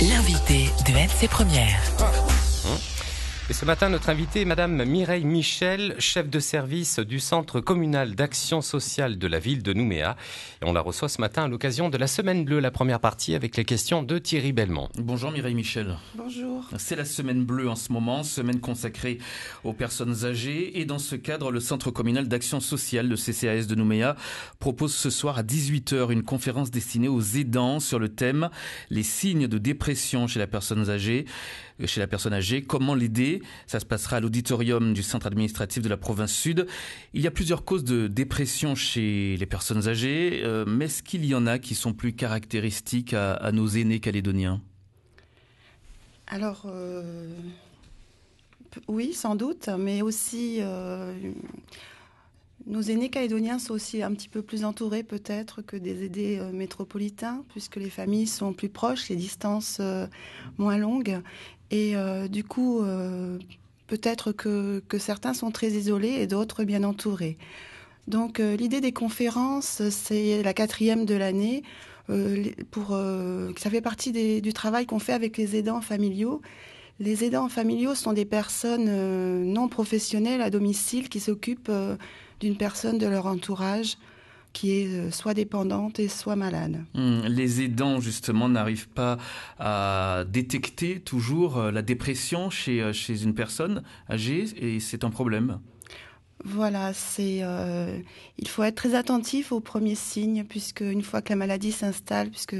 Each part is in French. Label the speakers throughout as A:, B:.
A: L'invité de ses premières. Et ce matin, notre invitée Madame Mireille Michel, chef de service du Centre communal d'action sociale de la ville de Nouméa. Et on la reçoit ce matin à l'occasion de la Semaine Bleue, la première partie avec les questions de
B: Thierry Belmont. Bonjour Mireille Michel. Bonjour. C'est la Semaine Bleue en ce moment, semaine consacrée aux personnes âgées. Et dans ce cadre, le Centre communal d'action sociale, le CCAS de Nouméa, propose ce soir à 18h une conférence destinée aux aidants sur le thème Les signes de dépression chez la personne âgée. Euh, chez la personne âgée. Comment l'aider Ça se passera à l'auditorium du centre administratif de la province sud. Il y a plusieurs causes de dépression chez les personnes âgées, euh, mais est-ce qu'il y en a qui sont plus caractéristiques à, nos aînés calédoniens
A: Alors, euh, oui, sans doute, mais aussi nos aînés calédoniens sont aussi un petit peu plus entourés peut-être que des aidés euh, métropolitains, puisque les familles sont plus proches, les distances euh, moins longues. Et euh, du coup, peut-être que, que, certains sont très isolés et d'autres bien entourés. Donc l'idée des conférences, c'est la quatrième de l'année. pour, ça fait partie du travail qu'on fait avec les aidants familiaux. Les aidants familiaux sont des personnes non professionnelles à domicile qui s'occupent d'une personne de leur entourage qui est euh, soit dépendante et soit malade.
B: Hmm, les aidants, justement, n'arrivent pas à détecter toujours euh, la dépression chez, euh, chez une personne âgée et c'est un problème.
A: Voilà, c'est il faut être très attentif aux premiers signes puisque une fois que la maladie s'installe, puisque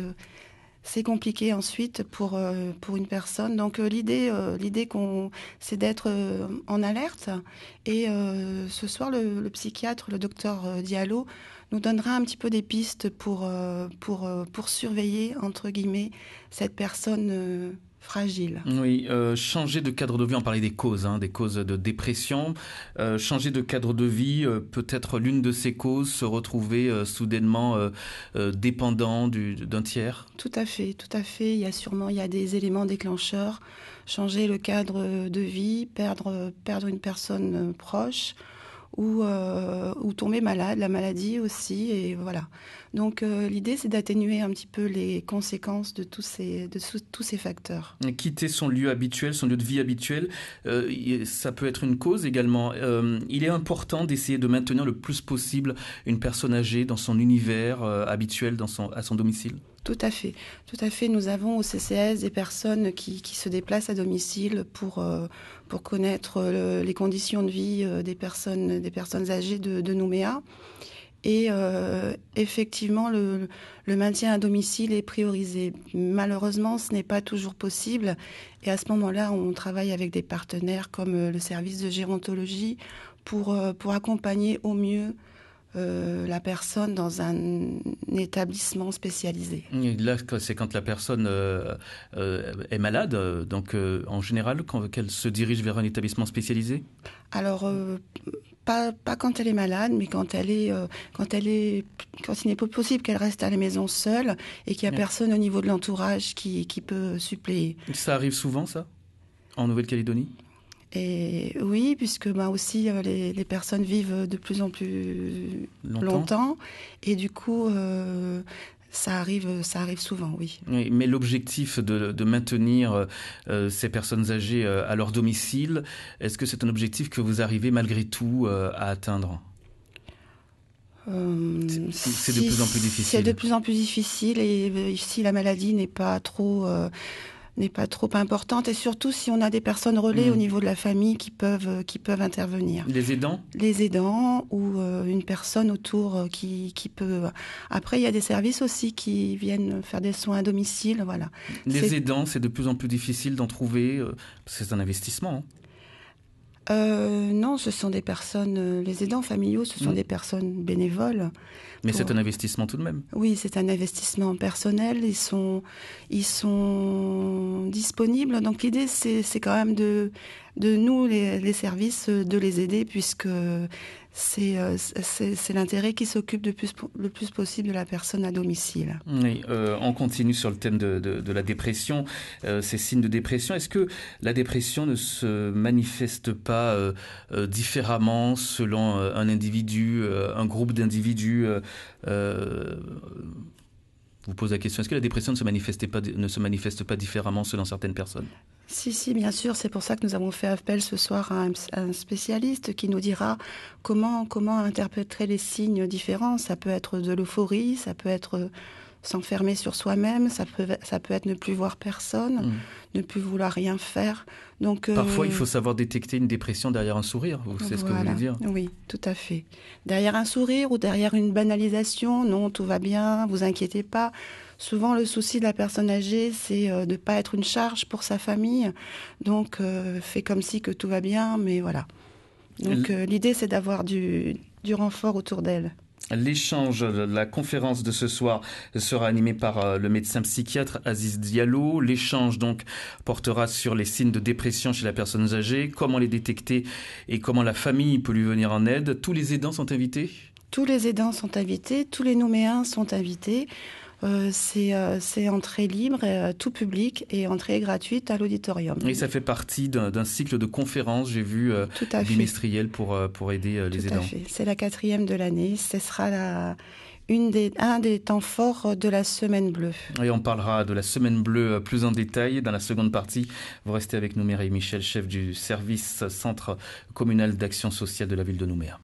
A: c'est compliqué ensuite pour, euh, pour une personne. Donc euh, l'idée, euh, l'idée qu'on, c'est d'être en alerte. Et ce soir, le, le, psychiatre, le docteur Diallo, nous donnera un petit peu des pistes pour, pour, pour surveiller, entre guillemets, cette personne fragile.
B: Oui, euh, changer de cadre de vie, on parlait des causes, hein, des causes de dépression. Euh, changer de cadre de vie, euh, peut-être l'une de ces causes, se retrouver soudainement dépendant d'un tiers.
A: Tout à fait, tout à fait. Il y a sûrement il y a des éléments déclencheurs. Changer le cadre de vie, perdre, perdre une personne proche ou, euh, ou tomber malade, la maladie aussi, et voilà. Donc euh, l'idée, c'est d'atténuer un petit peu les conséquences de tous ces, de tous ces facteurs.
B: quitter son lieu habituel, son lieu de vie habituel, euh, ça peut être une cause également. il est important d'essayer de maintenir le plus possible une personne âgée dans son univers habituel, dans son, à son domicile.
A: Tout à fait, tout à fait. Nous avons au CCS des personnes qui, se déplacent à domicile pour, euh, pour connaître euh, les conditions de vie euh, des personnes, des personnes âgées de, Nouméa. Et effectivement, le, maintien à domicile est priorisé. Malheureusement, ce n'est pas toujours possible. Et à ce moment-là, on travaille avec des partenaires comme le service de gérontologie pour, pour accompagner au mieux euh, la personne dans un établissement spécialisé.
B: Là, c'est quand la personne euh, euh, est malade. Donc, en général, quand qu'elle se dirige vers un établissement spécialisé.
A: Alors, pas, quand elle est malade, mais quand elle est quand elle est quand il n'est pas possible qu'elle reste à la maison seule et qu'il n'y a personne au niveau de l'entourage qui peut suppléer.
B: Ça arrive souvent, ça, en Nouvelle-Calédonie.
A: Et oui, puisque bah, aussi euh, les, les, personnes vivent de plus en plus longtemps, et du coup euh, ça arrive, ça arrive souvent, oui.
B: mais l'objectif de, de, maintenir euh, ces personnes âgées à leur domicile, est-ce que c'est un objectif que vous arrivez malgré tout à atteindre
A: C'est de plus en plus difficile. C'est de plus en plus difficile et si la maladie n'est pas trop n'est pas trop importante et surtout si on a des personnes relais au mm. niveau de la famille qui peuvent euh, qui peuvent intervenir. Les aidants. Les aidants ou euh, une personne autour euh, qui, peut. Après il y a des services aussi qui viennent faire des soins à domicile voilà.
B: Les aidants c'est de plus en plus difficile d'en trouver c'est un investissement. Hein.
A: Euh, non, ce sont des personnes, euh, les aidants familiaux, ce sont mm. des personnes bénévoles. Mais c'est un
B: investissement tout de même.
A: Oui, c'est un investissement personnel. Ils sont, ils sont disponibles. Donc l'idée, c'est quand même de de nous, les, services, euh, de les aider, puisque c'est, euh, c'est, l'intérêt qui s'occupe le plus, le plus possible de la personne à domicile.
B: Euh, on continue sur le thème de, la dépression, ces signes de dépression. Est-ce que la dépression ne se manifeste pas différemment selon un individu, un groupe d'individus vous pose la question, est-ce que la dépression ne se, manifestait pas, ne se manifeste pas différemment selon certaines personnes
A: si, si, bien sûr. C'est pour ça que nous avons fait appel ce soir à un, spécialiste qui nous dira comment, comment interpréter les signes différents. Ça peut être de l'euphorie, ça peut être s'enfermer sur soi-même, ça peut, être ne plus voir personne, mm. ne plus vouloir rien faire. Donc, euh, Parfois, il faut
B: savoir détecter une dépression derrière un sourire, c'est ce que vous voulez dire
A: Oui, tout à fait. Derrière un sourire ou derrière une banalisation, non, tout va bien, vous inquiétez pas. Souvent, le souci de la personne âgée, c'est euh, de ne pas être une charge pour sa famille. Donc, euh, fait comme si que tout va bien, mais voilà. Donc, l'idée, c'est d'avoir du renfort autour d'elle.
B: L'échange, la conférence de ce soir sera animée par euh, le médecin psychiatre Aziz Diallo. L'échange donc portera sur les signes de dépression chez la personne âgée, comment les détecter et comment la famille peut lui venir en aide. Tous les aidants sont invités
A: tous les aidants sont invités, tous les Nouméens sont invités. Euh, c'est euh, entrée libre, euh, tout public et entrée gratuite à l'auditorium. Et ça
B: fait partie d'un cycle de conférences, j'ai vu, euh,
A: trimestriel
B: pour, pour aider les tout aidants.
A: C'est la quatrième de l'année. Ce sera la, une des, un des temps forts de la Semaine Bleue.
B: Et on parlera de la Semaine Bleue plus en détail dans la seconde partie. Vous restez avec nous, Mireille Michel, chef du service Centre communal d'action sociale de la ville de Nouméa.